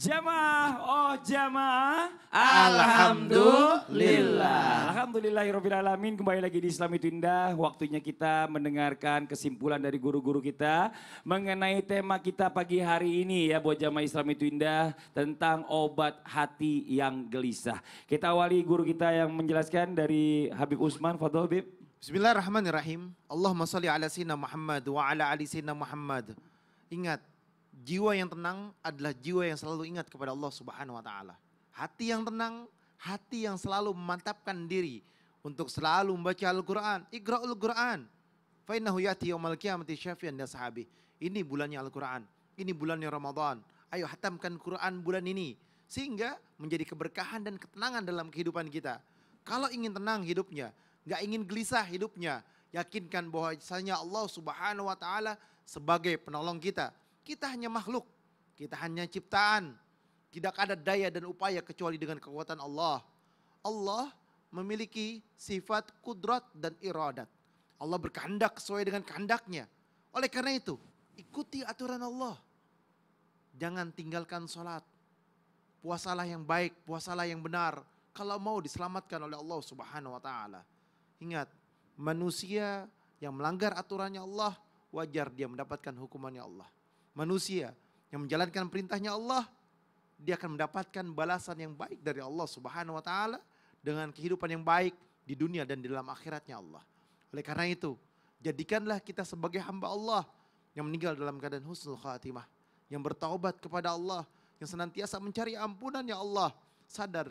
Jamaah, oh jamaah. Alhamdulillah. Alhamdulillahirabbil ya alamin. Kembali lagi di Islam itu indah. Waktunya kita mendengarkan kesimpulan dari guru-guru kita mengenai tema kita pagi hari ini ya buat jamaah Islam itu indah tentang obat hati yang gelisah. Kita awali guru kita yang menjelaskan dari Habib Usman Fadhil Habib. Bismillahirrahmanirrahim. Allahumma salli ala sina Muhammad wa ala ali sina Muhammad. Ingat, Jiwa yang tenang adalah jiwa yang selalu ingat kepada Allah Subhanahu wa taala. Hati yang tenang, hati yang selalu memantapkan diri untuk selalu membaca Al-Qur'an. Iqra'ul Qur'an. Fa innahu ya'ti yaumal qiyamati syafi'an li ashabi. Ini bulannya Al-Qur'an. Ini bulannya Ramadan. Ayo hatamkan Quran bulan ini sehingga menjadi keberkahan dan ketenangan dalam kehidupan kita. Kalau ingin tenang hidupnya, nggak ingin gelisah hidupnya, yakinkan bahwasanya Allah Subhanahu wa taala sebagai penolong kita. Kita hanya makhluk, kita hanya ciptaan. Tidak ada daya dan upaya kecuali dengan kekuatan Allah. Allah memiliki sifat kudrat dan iradat. Allah berkehendak sesuai dengan kehendaknya. Oleh karena itu, ikuti aturan Allah. Jangan tinggalkan sholat. Puasalah yang baik, puasalah yang benar. Kalau mau diselamatkan oleh Allah subhanahu wa ta'ala. Ingat, manusia yang melanggar aturannya Allah, wajar dia mendapatkan hukumannya Allah manusia yang menjalankan perintahnya Allah, dia akan mendapatkan balasan yang baik dari Allah Subhanahu wa taala dengan kehidupan yang baik di dunia dan di dalam akhiratnya Allah. Oleh karena itu, jadikanlah kita sebagai hamba Allah yang meninggal dalam keadaan husnul khatimah, yang bertaubat kepada Allah, yang senantiasa mencari ampunan ya Allah, sadar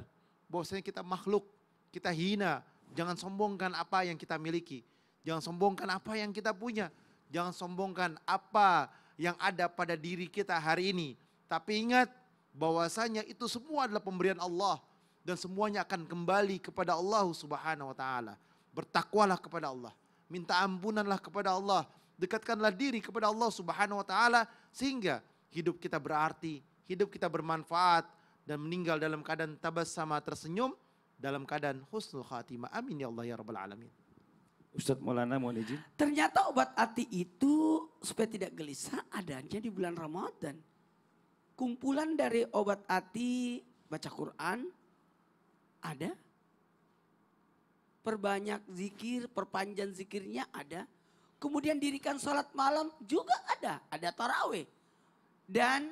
bahwasanya kita makhluk, kita hina, jangan sombongkan apa yang kita miliki, jangan sombongkan apa yang kita punya, jangan sombongkan apa yang ada pada diri kita hari ini. Tapi ingat bahwasanya itu semua adalah pemberian Allah dan semuanya akan kembali kepada Allah Subhanahu wa taala. Bertakwalah kepada Allah, minta ampunanlah kepada Allah, dekatkanlah diri kepada Allah Subhanahu wa taala sehingga hidup kita berarti, hidup kita bermanfaat dan meninggal dalam keadaan tabas sama tersenyum dalam keadaan husnul khatimah. Amin ya Allah ya rabbal alamin. Ustadz Maulana mohon izin. Ternyata obat hati itu supaya tidak gelisah adanya di bulan Ramadan. Kumpulan dari obat hati baca Quran ada. Perbanyak zikir, perpanjang zikirnya ada. Kemudian dirikan sholat malam juga ada. Ada taraweh. Dan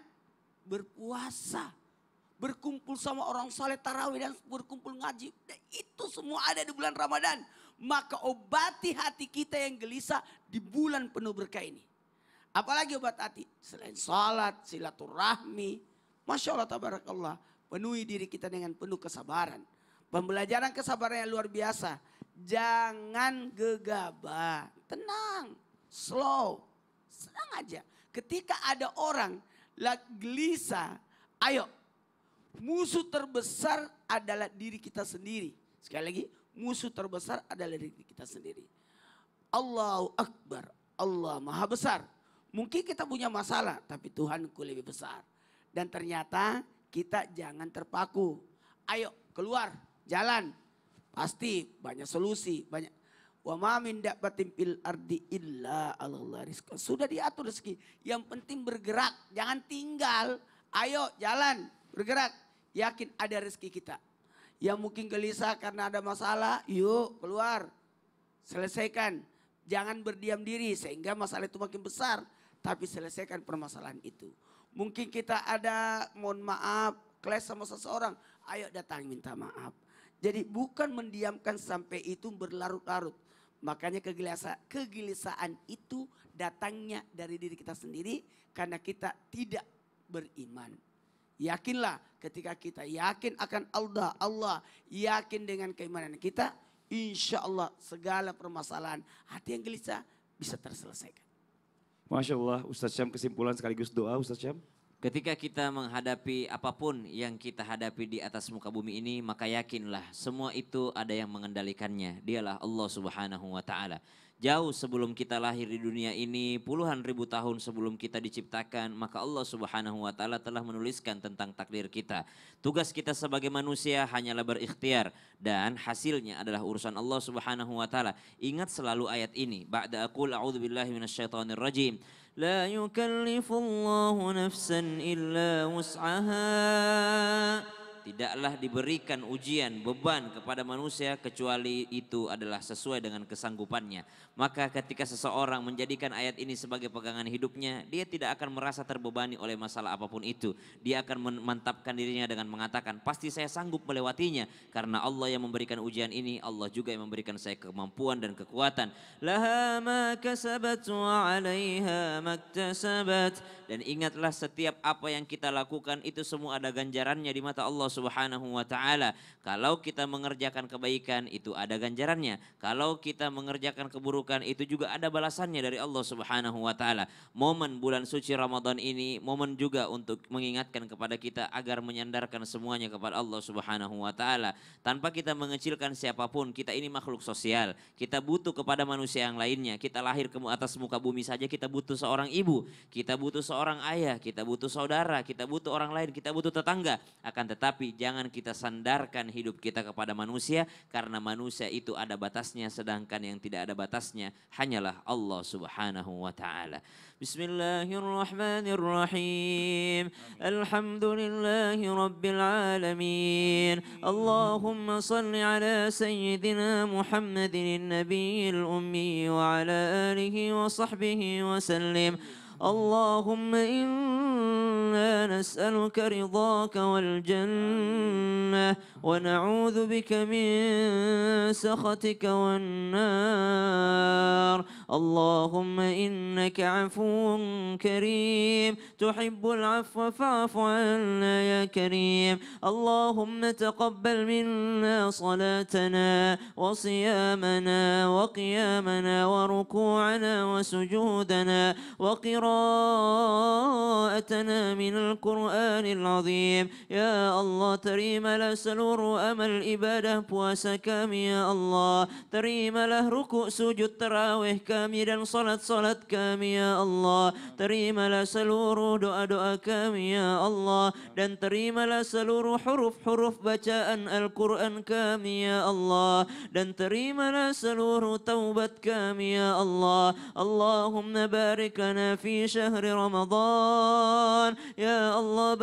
berpuasa. Berkumpul sama orang soleh taraweh dan berkumpul ngaji. Nah, itu semua ada di bulan Ramadan maka obati hati kita yang gelisah di bulan penuh berkah ini. Apalagi obat hati selain salat, silaturahmi, masya Allah tabarakallah, penuhi diri kita dengan penuh kesabaran. Pembelajaran kesabaran yang luar biasa. Jangan gegabah, tenang, slow, senang aja. Ketika ada orang gelisah, ayo musuh terbesar adalah diri kita sendiri. Sekali lagi, musuh terbesar adalah diri kita sendiri. Allahu Akbar, Allah Maha Besar. Mungkin kita punya masalah, tapi Tuhanku lebih besar. Dan ternyata kita jangan terpaku. Ayo keluar, jalan. Pasti banyak solusi, banyak Wa ma min dabbatin fil ardi illa Allah rizqa. Sudah diatur rezeki. Yang penting bergerak, jangan tinggal. Ayo jalan, bergerak. Yakin ada rezeki kita yang mungkin gelisah karena ada masalah, yuk keluar. Selesaikan. Jangan berdiam diri sehingga masalah itu makin besar, tapi selesaikan permasalahan itu. Mungkin kita ada mohon maaf, kelas sama seseorang, ayo datang minta maaf. Jadi bukan mendiamkan sampai itu berlarut-larut. Makanya kegelisahan, kegelisahan itu datangnya dari diri kita sendiri karena kita tidak beriman. Yakinlah ketika kita yakin akan Allah, Allah yakin dengan keimanan kita, insya Allah segala permasalahan hati yang gelisah bisa terselesaikan. Masya Allah, Ustaz Syam kesimpulan sekaligus doa Ustaz Syam. Ketika kita menghadapi apapun yang kita hadapi di atas muka bumi ini, maka yakinlah semua itu ada yang mengendalikannya. Dialah Allah Subhanahu wa taala jauh sebelum kita lahir di dunia ini, puluhan ribu tahun sebelum kita diciptakan, maka Allah Subhanahu wa taala telah menuliskan tentang takdir kita. Tugas kita sebagai manusia hanyalah berikhtiar dan hasilnya adalah urusan Allah Subhanahu wa taala. Ingat selalu ayat ini, ba'da aqul a'udzubillahi minasyaitonir rajim. La yukallifu nafsan illa tidaklah diberikan ujian beban kepada manusia kecuali itu adalah sesuai dengan kesanggupannya. Maka ketika seseorang menjadikan ayat ini sebagai pegangan hidupnya, dia tidak akan merasa terbebani oleh masalah apapun itu. Dia akan memantapkan dirinya dengan mengatakan, pasti saya sanggup melewatinya karena Allah yang memberikan ujian ini, Allah juga yang memberikan saya kemampuan dan kekuatan. Laha ma wa 'alaiha maktasabat. Dan ingatlah setiap apa yang kita lakukan itu semua ada ganjarannya di mata Allah Subhanahu Subhanahu wa taala. Kalau kita mengerjakan kebaikan itu ada ganjarannya. Kalau kita mengerjakan keburukan itu juga ada balasannya dari Allah Subhanahu wa taala. Momen bulan suci Ramadan ini momen juga untuk mengingatkan kepada kita agar menyandarkan semuanya kepada Allah Subhanahu wa taala tanpa kita mengecilkan siapapun. Kita ini makhluk sosial. Kita butuh kepada manusia yang lainnya. Kita lahir ke atas muka bumi saja kita butuh seorang ibu, kita butuh seorang ayah, kita butuh saudara, kita butuh orang lain, kita butuh tetangga. Akan tetapi jangan Jangan kita sandarkan hidup kita kepada manusia karena manusia itu ada batasnya sedangkan yang tidak ada batasnya hanyalah Allah Subhanahu wa taala. Bismillahirrahmanirrahim. Alhamdulillahirabbil alamin. Allahumma shalli ala sayyidina Muhammadin nabiyil ummi wa ala alihi wa sahbihi wa sallim. اللهم إنا نسألك رضاك والجنة ونعوذ بك من سخطك والنار اللهم إنك عفو كريم تحب العفو فاعف عنا يا كريم اللهم تقبل منا صلاتنا وصيامنا وقيامنا وركوعنا وسجودنا وقراءتنا قراءتنا من القرآن العظيم يا الله تريم لا سلور أمل الإبادة بواسا كام يا الله تريم له ركوع سجود تراويح كاملا صلاة صلاة كام يا الله تريم لا سلور دعاء دعاء كام يا الله dan تريم لا سلور حروف حروف بacaan القرآن كام يا الله dan تريم لا سلور توبة كام يا الله اللهم بارك لنا في في شهر رمضان يا الله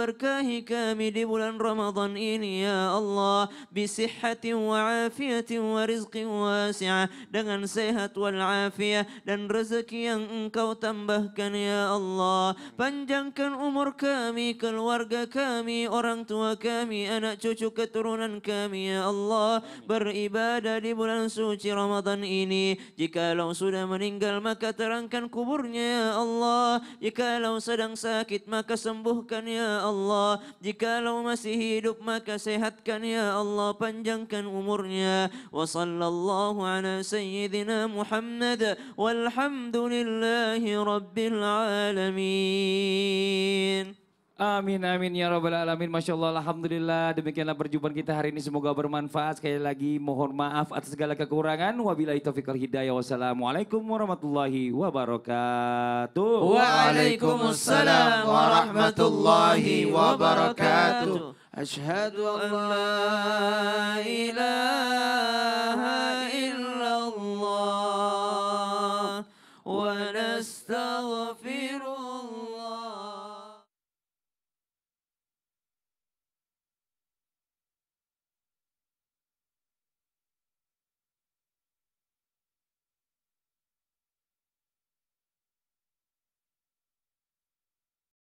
kami di bulan Ramadan ini ya Allah bisihhati wa afiyati wa rizqi wasi'ah dengan sehat wal afiyah dan rezeki yang engkau tambahkan ya Allah panjangkan umur kami keluarga kami orang tua kami anak cucu keturunan kami ya Allah beribadah di bulan suci Ramadan ini Jika jikalau sudah meninggal maka terangkan kuburnya ya Allah Allah Jikalau sedang sakit maka sembuhkan ya Allah Jikalau masih hidup maka sehatkan ya Allah Panjangkan umurnya Wa sallallahu ala sayyidina Muhammad Walhamdulillahi rabbil alamin Amin, amin ya rabbal alamin. Masya Allah, Alhamdulillah. Demikianlah perjumpaan kita hari ini. Semoga bermanfaat. Sekali lagi mohon maaf atas segala kekurangan. Wabillahi taufiq wal hidayah. Wassalamualaikum warahmatullahi wabarakatuh. Waalaikumsalam warahmatullahi wabarakatuh. ashadu an la ilaha illallah wa nastaghfirullah.